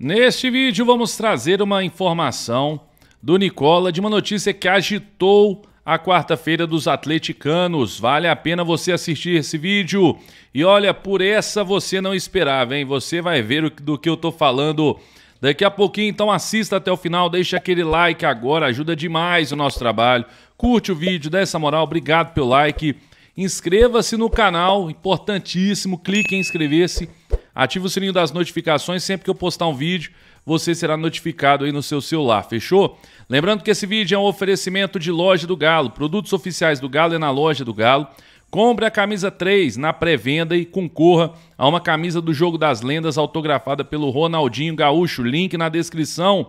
Neste vídeo vamos trazer uma informação do Nicola de uma notícia que agitou a quarta-feira dos atleticanos. Vale a pena você assistir esse vídeo. E olha, por essa você não esperava, hein? Você vai ver do que eu tô falando daqui a pouquinho. Então assista até o final, deixa aquele like agora, ajuda demais o nosso trabalho. Curte o vídeo, dá essa moral, obrigado pelo like. Inscreva-se no canal, importantíssimo, clique em inscrever-se Ative o sininho das notificações, sempre que eu postar um vídeo, você será notificado aí no seu celular, fechou? Lembrando que esse vídeo é um oferecimento de Loja do Galo, produtos oficiais do Galo é na Loja do Galo. Compre a camisa 3 na pré-venda e concorra a uma camisa do Jogo das Lendas autografada pelo Ronaldinho Gaúcho, link na descrição.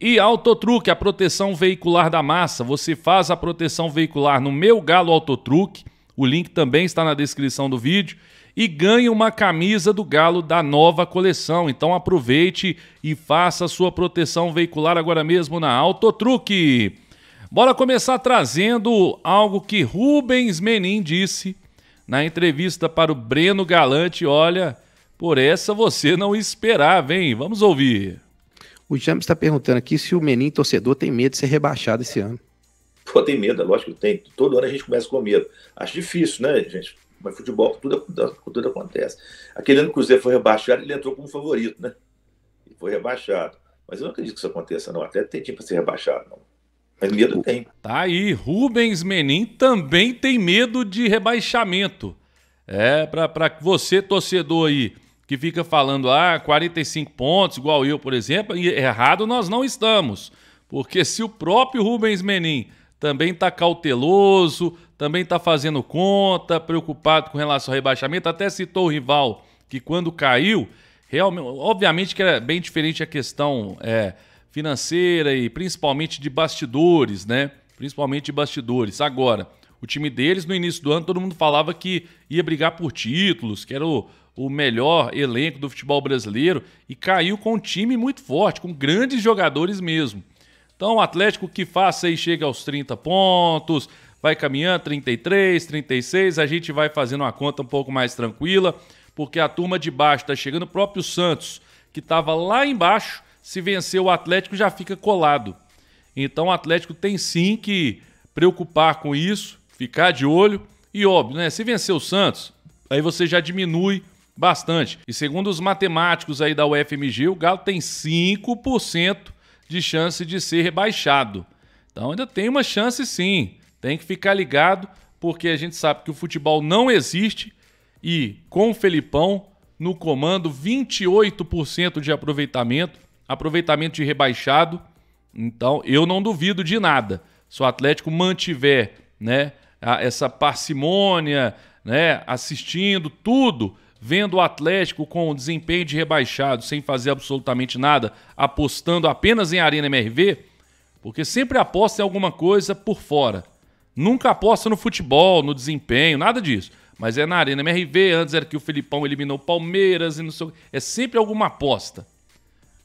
E Autotruque, a proteção veicular da massa. Você faz a proteção veicular no meu Galo Autotruque. O link também está na descrição do vídeo e ganhe uma camisa do Galo da nova coleção. Então aproveite e faça sua proteção veicular agora mesmo na Autotruque. Bora começar trazendo algo que Rubens Menin disse na entrevista para o Breno Galante. Olha, por essa você não esperava, hein? Vamos ouvir. O James está perguntando aqui se o Menin torcedor tem medo de ser rebaixado esse ano. Pô, tem medo, é lógico que tem. Todo ano a gente começa com medo. Acho difícil, né, gente? Mas futebol, tudo, tudo acontece. Aquele ano que o Cruzeiro foi rebaixado, ele entrou como favorito, né? E foi rebaixado. Mas eu não acredito que isso aconteça, não. Até tem tempo para ser rebaixado, não. Mas medo tem. Tá aí, Rubens Menin também tem medo de rebaixamento. É, para você, torcedor aí, que fica falando, ah, 45 pontos, igual eu, por exemplo, errado nós não estamos. Porque se o próprio Rubens Menin também está cauteloso, também está fazendo conta, preocupado com relação ao rebaixamento. Até citou o rival que quando caiu, realmente, obviamente que era bem diferente a questão é, financeira e principalmente de bastidores, né? Principalmente de bastidores. Agora, o time deles, no início do ano, todo mundo falava que ia brigar por títulos, que era o, o melhor elenco do futebol brasileiro, e caiu com um time muito forte, com grandes jogadores mesmo. Então, o Atlético que faça aí, chega aos 30 pontos, vai caminhando 33, 36, a gente vai fazendo uma conta um pouco mais tranquila, porque a turma de baixo está chegando, o próprio Santos, que estava lá embaixo, se vencer o Atlético já fica colado. Então, o Atlético tem sim que preocupar com isso, ficar de olho e óbvio, né, se vencer o Santos, aí você já diminui bastante. E segundo os matemáticos aí da UFMG, o Galo tem 5% de chance de ser rebaixado. Então ainda tem uma chance sim. Tem que ficar ligado, porque a gente sabe que o futebol não existe e com o Felipão no comando, 28% de aproveitamento, aproveitamento de rebaixado. Então, eu não duvido de nada. Se o Atlético mantiver, né, essa parcimônia, né, assistindo tudo, vendo o Atlético com o desempenho de rebaixado, sem fazer absolutamente nada, apostando apenas em Arena MRV? Porque sempre aposta em alguma coisa por fora. Nunca aposta no futebol, no desempenho, nada disso. Mas é na Arena MRV, antes era que o Filipão eliminou o Palmeiras e não sei É sempre alguma aposta.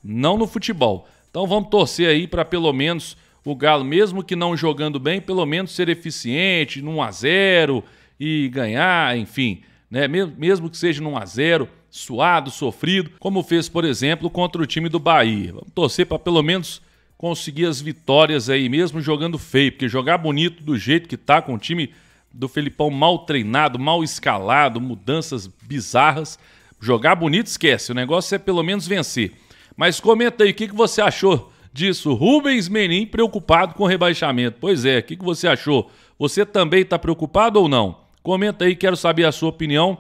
Não no futebol. Então vamos torcer aí para pelo menos o Galo, mesmo que não jogando bem, pelo menos ser eficiente, num a zero e ganhar, enfim né? mesmo que seja num a zero, suado, sofrido, como fez, por exemplo, contra o time do Bahia. Vamos torcer para pelo menos conseguir as vitórias aí, mesmo jogando feio, porque jogar bonito do jeito que tá, com o time do Felipão mal treinado, mal escalado, mudanças bizarras, jogar bonito esquece, o negócio é pelo menos vencer. Mas comenta aí, o que, que você achou disso? Rubens Menin preocupado com rebaixamento. Pois é, o que, que você achou? Você também está preocupado ou não? Comenta aí, quero saber a sua opinião.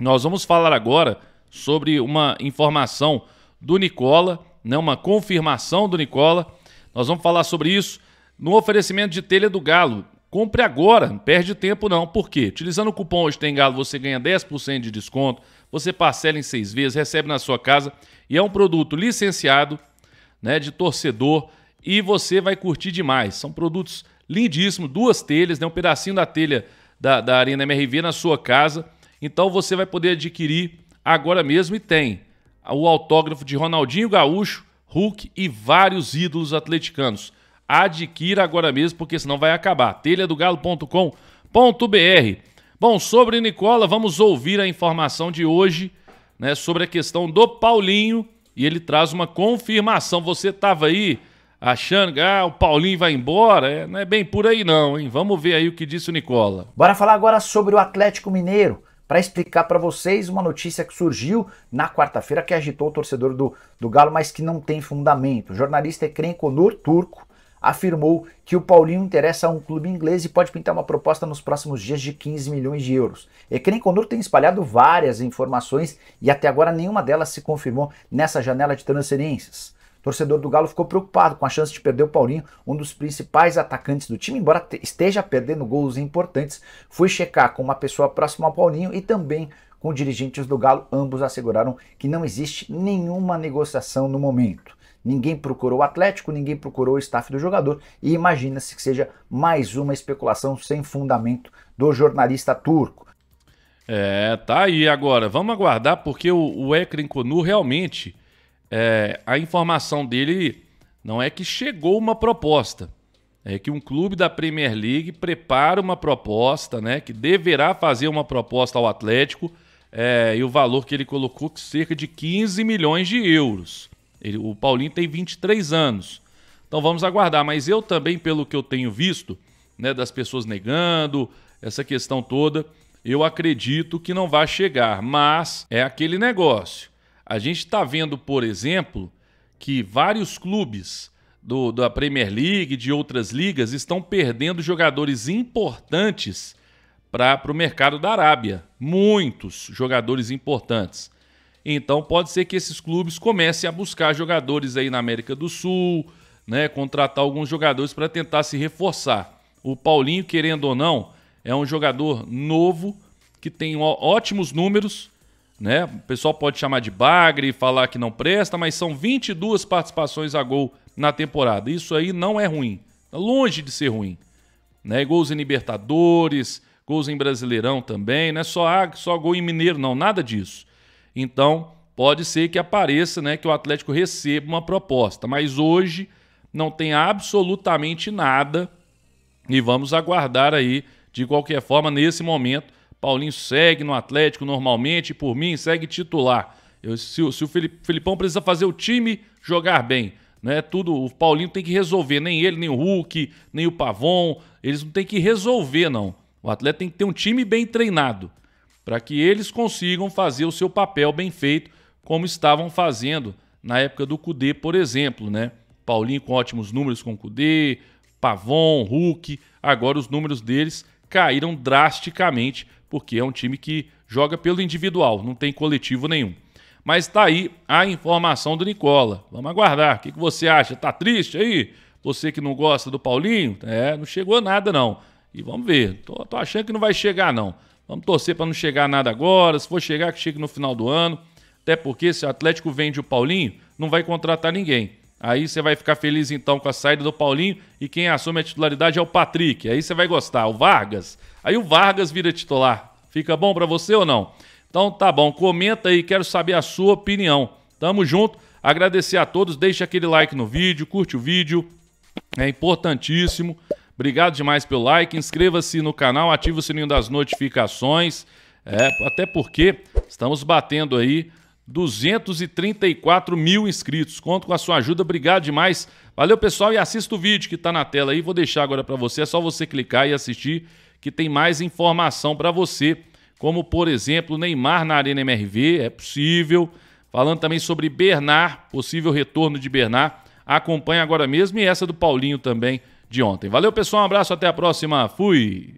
Nós vamos falar agora sobre uma informação do Nicola, né, uma confirmação do Nicola. Nós vamos falar sobre isso no oferecimento de telha do Galo. Compre agora, não perde tempo não. Por quê? Utilizando o cupom Hoje Tem Galo, você ganha 10% de desconto, você parcela em seis vezes, recebe na sua casa e é um produto licenciado, né, de torcedor e você vai curtir demais. São produtos lindíssimos, duas telhas, né, um pedacinho da telha da, da Arena MRV na sua casa. Então você vai poder adquirir agora mesmo e tem o autógrafo de Ronaldinho Gaúcho, Hulk e vários ídolos atleticanos. Adquira agora mesmo, porque senão vai acabar. telhadogalo.com.br Bom, sobre Nicola, vamos ouvir a informação de hoje né, sobre a questão do Paulinho e ele traz uma confirmação. Você estava aí achando que ah, o Paulinho vai embora. É, não é bem por aí, não, hein? Vamos ver aí o que disse o Nicola. Bora falar agora sobre o Atlético Mineiro. Para explicar para vocês uma notícia que surgiu na quarta-feira que agitou o torcedor do, do Galo, mas que não tem fundamento. O jornalista Ekrem Konur, turco, afirmou que o Paulinho interessa a um clube inglês e pode pintar uma proposta nos próximos dias de 15 milhões de euros. Ekrem Konur tem espalhado várias informações e até agora nenhuma delas se confirmou nessa janela de transferências torcedor do Galo ficou preocupado com a chance de perder o Paulinho, um dos principais atacantes do time, embora esteja perdendo gols importantes. Fui checar com uma pessoa próxima ao Paulinho e também com dirigentes do Galo. Ambos asseguraram que não existe nenhuma negociação no momento. Ninguém procurou o Atlético, ninguém procurou o staff do jogador e imagina-se que seja mais uma especulação sem fundamento do jornalista turco. É, tá aí agora. Vamos aguardar porque o, o Ekren Konu realmente é, a informação dele não é que chegou uma proposta, é que um clube da Premier League prepara uma proposta, né, que deverá fazer uma proposta ao Atlético é, e o valor que ele colocou cerca de 15 milhões de euros. Ele, o Paulinho tem 23 anos, então vamos aguardar. Mas eu também, pelo que eu tenho visto, né, das pessoas negando essa questão toda, eu acredito que não vai chegar, mas é aquele negócio. A gente está vendo, por exemplo, que vários clubes do, da Premier League, de outras ligas, estão perdendo jogadores importantes para o mercado da Arábia. Muitos jogadores importantes. Então pode ser que esses clubes comecem a buscar jogadores aí na América do Sul, né, contratar alguns jogadores para tentar se reforçar. O Paulinho, querendo ou não, é um jogador novo que tem ótimos números, né? O pessoal pode chamar de bagre e falar que não presta, mas são 22 participações a gol na temporada. Isso aí não é ruim. Tá longe de ser ruim. Né? Gols em Libertadores, gols em Brasileirão também, não é só, só gol em Mineiro, não, nada disso. Então, pode ser que apareça né, que o Atlético receba uma proposta, mas hoje não tem absolutamente nada e vamos aguardar aí, de qualquer forma, nesse momento, Paulinho segue no Atlético normalmente, por mim, segue titular. Eu, se, se, o Filip, Filipão precisa fazer o time jogar bem, né? Tudo, o Paulinho tem que resolver, nem ele, nem o Hulk, nem o Pavon, eles não têm que resolver, não. O atleta tem que ter um time bem treinado, para que eles consigam fazer o seu papel bem feito, como estavam fazendo na época do Cudê, por exemplo, né? Paulinho com ótimos números com o Cudê, Pavon, Hulk, agora os números deles caíram drasticamente porque é um time que joga pelo individual, não tem coletivo nenhum. Mas está aí a informação do Nicola. Vamos aguardar. O que, que você acha? Tá triste aí? Você que não gosta do Paulinho? É, não chegou nada não. E vamos ver. Tô, tô achando que não vai chegar não. Vamos torcer para não chegar nada agora. Se for chegar, que chegue no final do ano. Até porque se o Atlético vende o Paulinho, não vai contratar ninguém. Aí você vai ficar feliz então com a saída do Paulinho e quem assume a titularidade é o Patrick. Aí você vai gostar, o Vargas. Aí o Vargas vira titular. Fica bom para você ou não? Então tá bom, comenta aí, quero saber a sua opinião. Tamo junto. Agradecer a todos, deixa aquele like no vídeo, curte o vídeo. É importantíssimo. Obrigado demais pelo like, inscreva-se no canal, ative o sininho das notificações. É, até porque estamos batendo aí 234 mil inscritos. Conto com a sua ajuda, obrigado demais. Valeu, pessoal, e assista o vídeo que está na tela aí. Vou deixar agora para você, é só você clicar e assistir, que tem mais informação para você, como, por exemplo, Neymar na Arena MRV, é possível. Falando também sobre Bernard, possível retorno de Bernard. Acompanhe agora mesmo e essa do Paulinho também de ontem. Valeu, pessoal, um abraço, até a próxima. Fui!